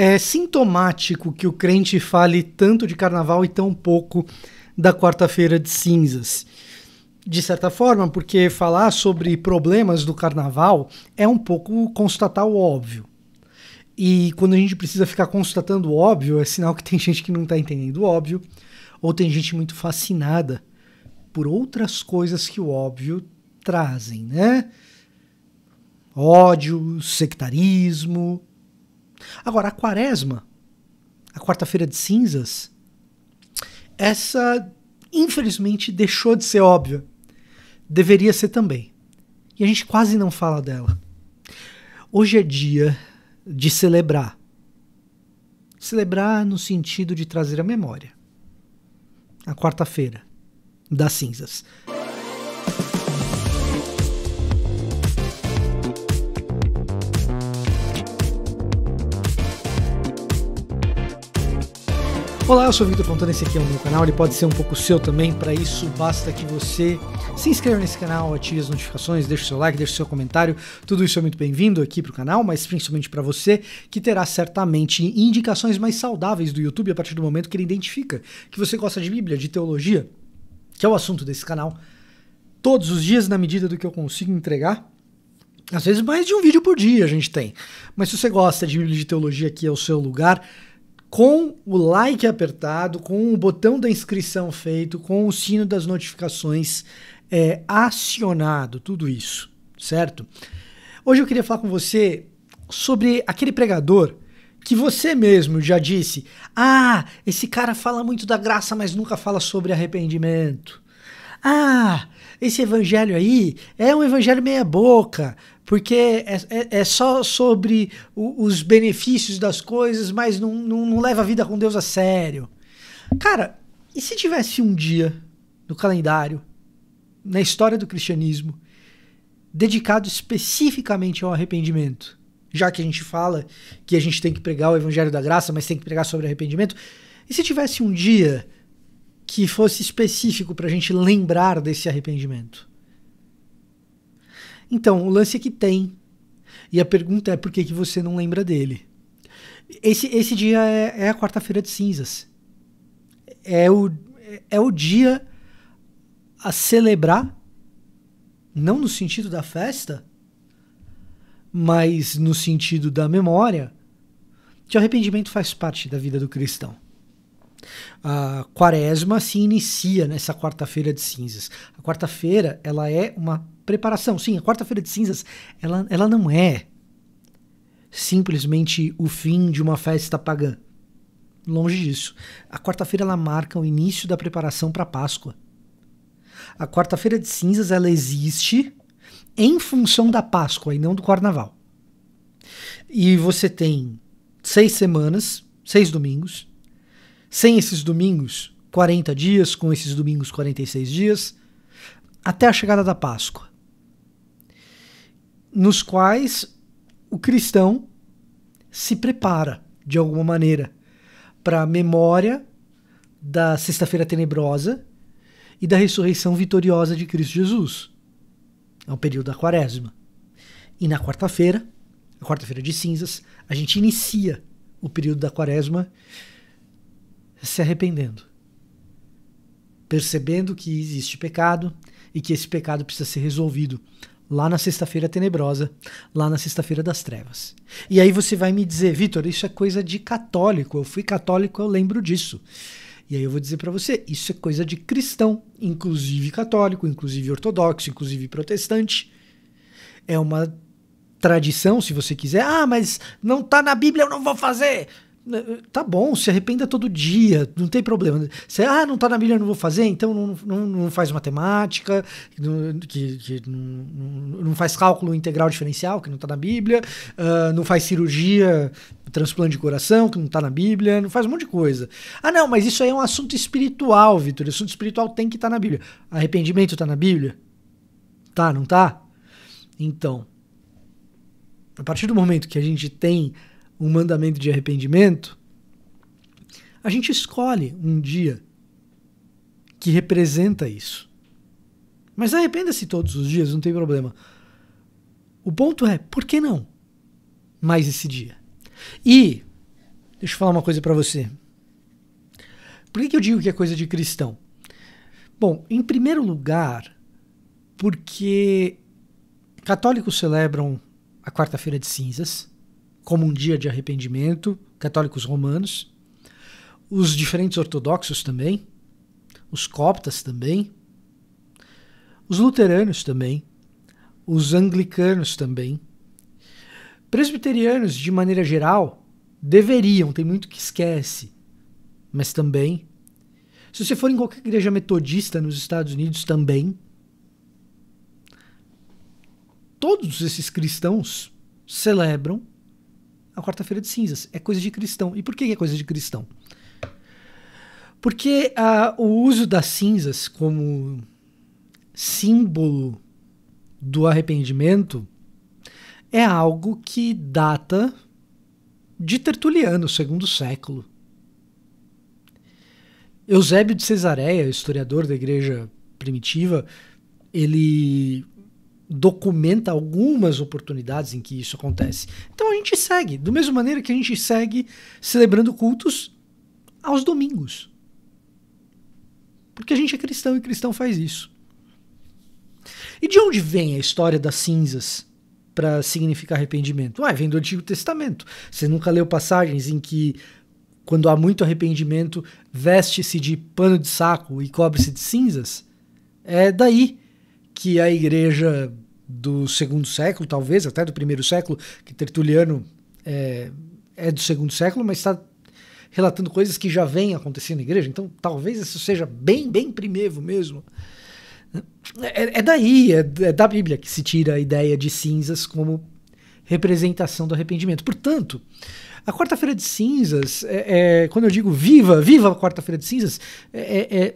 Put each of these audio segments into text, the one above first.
É sintomático que o crente fale tanto de carnaval e tão pouco da quarta-feira de cinzas. De certa forma, porque falar sobre problemas do carnaval é um pouco constatar o óbvio. E quando a gente precisa ficar constatando o óbvio, é sinal que tem gente que não está entendendo o óbvio, ou tem gente muito fascinada por outras coisas que o óbvio trazem, né? Ódio, sectarismo, Agora, a quaresma, a quarta-feira de cinzas, essa infelizmente deixou de ser óbvia. Deveria ser também. E a gente quase não fala dela. Hoje é dia de celebrar. Celebrar no sentido de trazer a memória. A quarta-feira das cinzas. Olá, eu sou Victor Fontana, esse aqui é o meu canal, ele pode ser um pouco seu também, para isso basta que você se inscreva nesse canal, ative as notificações, deixe seu like, deixe seu comentário, tudo isso é muito bem-vindo aqui para o canal, mas principalmente para você que terá certamente indicações mais saudáveis do YouTube a partir do momento que ele identifica que você gosta de Bíblia, de teologia, que é o assunto desse canal, todos os dias na medida do que eu consigo entregar, às vezes mais de um vídeo por dia a gente tem. Mas se você gosta de Bíblia de Teologia, aqui é o seu lugar com o like apertado, com o botão da inscrição feito, com o sino das notificações é, acionado, tudo isso, certo? Hoje eu queria falar com você sobre aquele pregador que você mesmo já disse: ah, esse cara fala muito da graça, mas nunca fala sobre arrependimento. Ah, esse evangelho aí é um evangelho meia-boca, porque é, é, é, só sobre o, os benefícios das coisas, mas não, não, não leva a vida com Deus a sério. Cara, e se tivesse um dia no calendário, na história do cristianismo, dedicado especificamente ao arrependimento? Já que a gente fala que a gente tem que pregar o evangelho da graça, mas tem que pregar sobre arrependimento. E se tivesse um dia que fosse específico para a gente lembrar desse arrependimento. Então, o lance é que tem. E a pergunta é por que, que você não lembra dele. Esse, esse dia é, é a quarta-feira de cinzas. É o, é o dia a celebrar, não no sentido da festa, mas no sentido da memória, que o arrependimento faz parte da vida do cristão. A quaresma se inicia nessa quarta-feira de cinzas. A quarta-feira, ela é uma preparação. Sim, a quarta-feira de cinzas, ela, ela não é simplesmente o fim de uma festa pagã. Longe disso. A quarta-feira, ela marca o início da preparação para a Páscoa. A quarta-feira de cinzas, ela existe em função da Páscoa e não do Carnaval. E você tem seis semanas, seis domingos, sem esses domingos 40 dias, com esses domingos 46 dias, até a chegada da Páscoa, nos quais o cristão se prepara de alguma maneira para a memória da Sexta-feira Tenebrosa e da ressurreição vitoriosa de Cristo Jesus. É o período da Quaresma. E na quarta-feira, a quarta-feira de cinzas, a gente inicia o período da Quaresma se arrependendo, percebendo que existe pecado e que esse pecado precisa ser resolvido lá na sexta-feira tenebrosa, lá na sexta-feira das trevas. E aí você vai me dizer, Vitor, isso é coisa de católico. Eu fui católico, eu lembro disso. E aí eu vou dizer para você, isso é coisa de cristão, inclusive católico, inclusive ortodoxo, inclusive protestante. É uma tradição, se você quiser. Ah, mas não tá na Bíblia, eu não vou fazer tá bom, se arrependa todo dia, não tem problema. Você, ah, não tá na Bíblia, não vou fazer, então não, não, não faz matemática, que, que não, não, faz cálculo integral diferencial, que não tá na Bíblia, uh, não faz cirurgia, transplante de coração, que não tá na Bíblia, não faz um monte de coisa. Ah, não, mas isso aí é um assunto espiritual, Vitor, assunto espiritual tem que estar tá na Bíblia. Arrependimento tá na Bíblia? Tá, não tá? Então, a partir do momento que a gente tem um mandamento de arrependimento, a gente escolhe um dia que representa isso. Mas arrependa-se todos os dias, não tem problema. O ponto é, por que não mais esse dia? E, deixa eu falar uma coisa para você. Por que, que eu digo que é coisa de cristão? Bom, em primeiro lugar, porque católicos celebram a quarta-feira de cinzas, como um dia de arrependimento, católicos romanos, os diferentes ortodoxos também, os coptas também, os luteranos também, os anglicanos também. Presbiterianos, de maneira geral, deveriam, tem muito que esquece, mas também. Se você for em qualquer igreja metodista nos Estados Unidos, também. Todos esses cristãos celebram a quarta-feira é de cinzas. É coisa de cristão. E por que é coisa de cristão? Porque uh, o uso das cinzas como símbolo do arrependimento é algo que data de Tertuliano, segundo século. Eusébio de Cesareia, historiador da igreja primitiva, ele documenta algumas oportunidades em que isso acontece. Então a gente segue, do mesmo maneira que a gente segue celebrando cultos aos domingos. Porque a gente é cristão e cristão faz isso. E de onde vem a história das cinzas para significar arrependimento? Ué, ah, vem do Antigo Testamento. Você nunca leu passagens em que, quando há muito arrependimento, veste-se de pano de saco e cobre-se de cinzas? É daí que a igreja do segundo século, talvez até do primeiro século, que Tertuliano é, é do segundo século, mas está relatando coisas que já vêm acontecendo na igreja. Então, talvez isso seja bem, bem primevo mesmo. É, é daí, é, é, da Bíblia que se tira a ideia de cinzas como representação do arrependimento. Portanto, a quarta-feira de cinzas, é, é quando eu digo viva, viva a quarta-feira de cinzas, é, é, é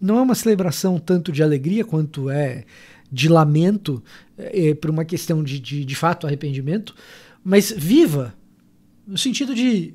não é uma celebração tanto de alegria quanto é de lamento, é, é, por uma questão de, de, de fato arrependimento, mas viva, no sentido de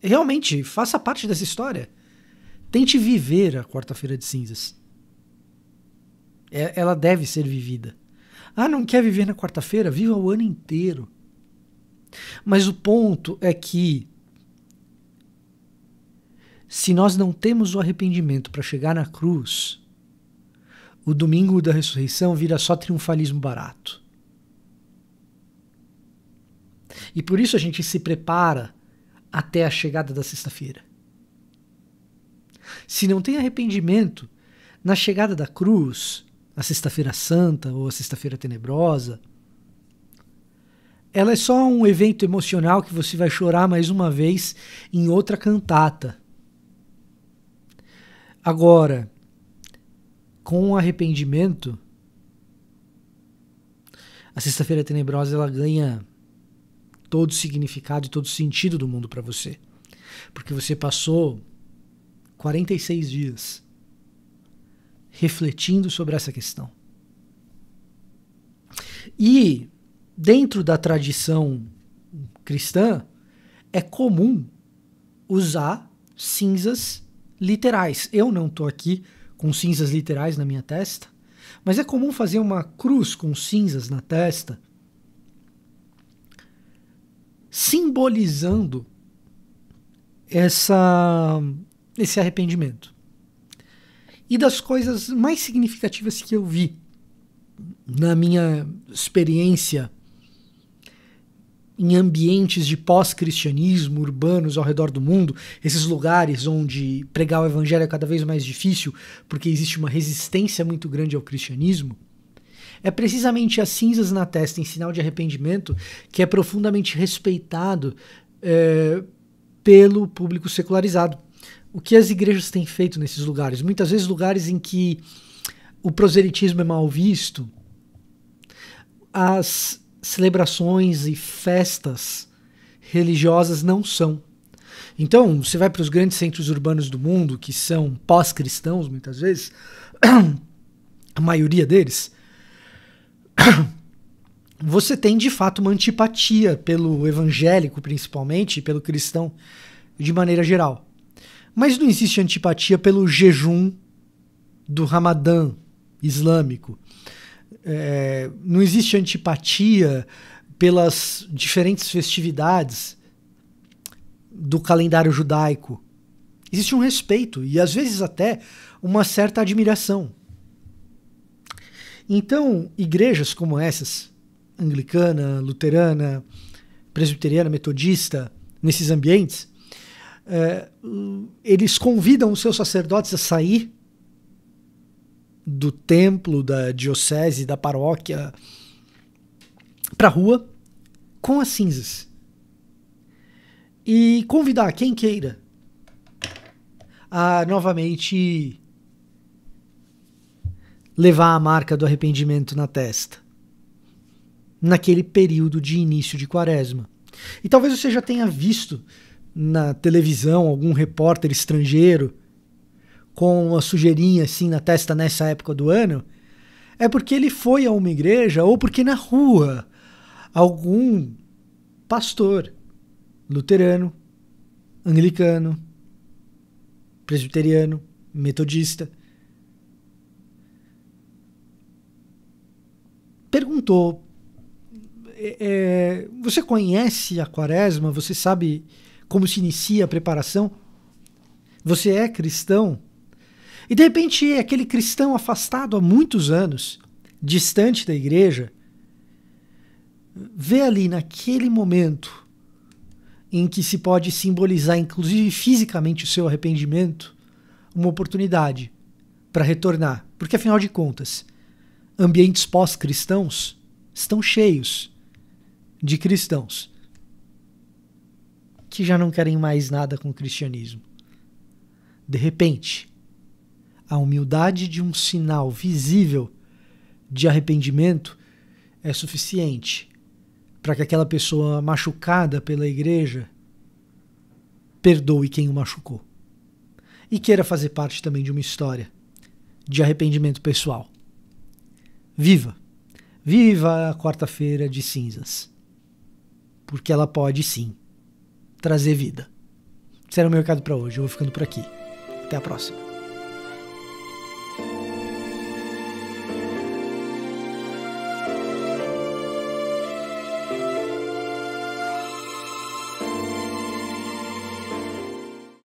realmente faça parte dessa história. Tente viver a quarta-feira de cinzas. É, ela deve ser vivida. Ah, não quer viver na quarta-feira? Viva o ano inteiro. Mas o ponto é que se nós não temos o arrependimento para chegar na cruz, o domingo da ressurreição vira só triunfalismo barato. E por isso a gente se prepara até a chegada da sexta-feira. Se não tem arrependimento, na chegada da cruz, a Sexta-feira Santa ou a Sexta-feira Tenebrosa, ela é só um evento emocional que você vai chorar mais uma vez em outra cantata. Agora, com o arrependimento, a Sexta-feira Tenebrosa ela ganha todo o significado e todo o sentido do mundo para você. Porque você passou 46 dias refletindo sobre essa questão. E dentro da tradição cristã é comum usar cinzas literais. Eu não estou aqui com cinzas literais na minha testa, mas é comum fazer uma cruz com cinzas na testa, simbolizando essa, esse arrependimento. E das coisas mais significativas que eu vi na minha experiência em ambientes de pós-cristianismo urbanos ao redor do mundo, esses lugares onde pregar o evangelho é cada vez mais difícil porque existe uma resistência muito grande ao cristianismo, é precisamente as cinzas na testa em sinal de arrependimento que é profundamente respeitado é, pelo público secularizado. O que as igrejas têm feito nesses lugares? Muitas vezes, lugares em que o proselitismo é mal visto, as celebrações e festas religiosas não são. Então, você vai para os grandes centros urbanos do mundo, que são pós-cristãos muitas vezes, a maioria deles, você tem de fato uma antipatia pelo evangélico, principalmente, pelo cristão de maneira geral. Mas não existe antipatia pelo jejum do Ramadã islâmico. É, não existe antipatia pelas diferentes festividades do calendário judaico. Existe um respeito e às vezes até uma certa admiração. Então, igrejas como essas, anglicana, luterana, presbiteriana, metodista, nesses ambientes, é, eles convidam os seus sacerdotes a sair do templo, da diocese, da paróquia para a rua com as cinzas. E convidar quem queira a novamente levar a marca do arrependimento na testa naquele período de início de quaresma. E talvez você já tenha visto na televisão algum repórter estrangeiro com uma sujeirinha assim na testa nessa época do ano, é porque ele foi a uma igreja ou porque na rua algum pastor luterano, anglicano, presbiteriano, metodista perguntou: é, é Você conhece a quaresma? Você sabe como se inicia a preparação? Você é cristão? E de repente, aquele cristão afastado há muitos anos, distante da igreja, vê ali naquele momento em que se pode simbolizar, inclusive fisicamente, o seu arrependimento, uma oportunidade para retornar. Porque, afinal de contas, ambientes pós-cristãos estão cheios de cristãos que já não querem mais nada com o cristianismo. De repente, a humildade de um sinal visível de arrependimento é suficiente para que aquela pessoa machucada pela igreja perdoe quem o machucou e queira fazer parte também de uma história de arrependimento pessoal. Viva! Viva a quarta-feira de cinzas! Porque ela pode sim trazer vida. Será o meu recado para hoje. Eu vou ficando por aqui. Até a próxima.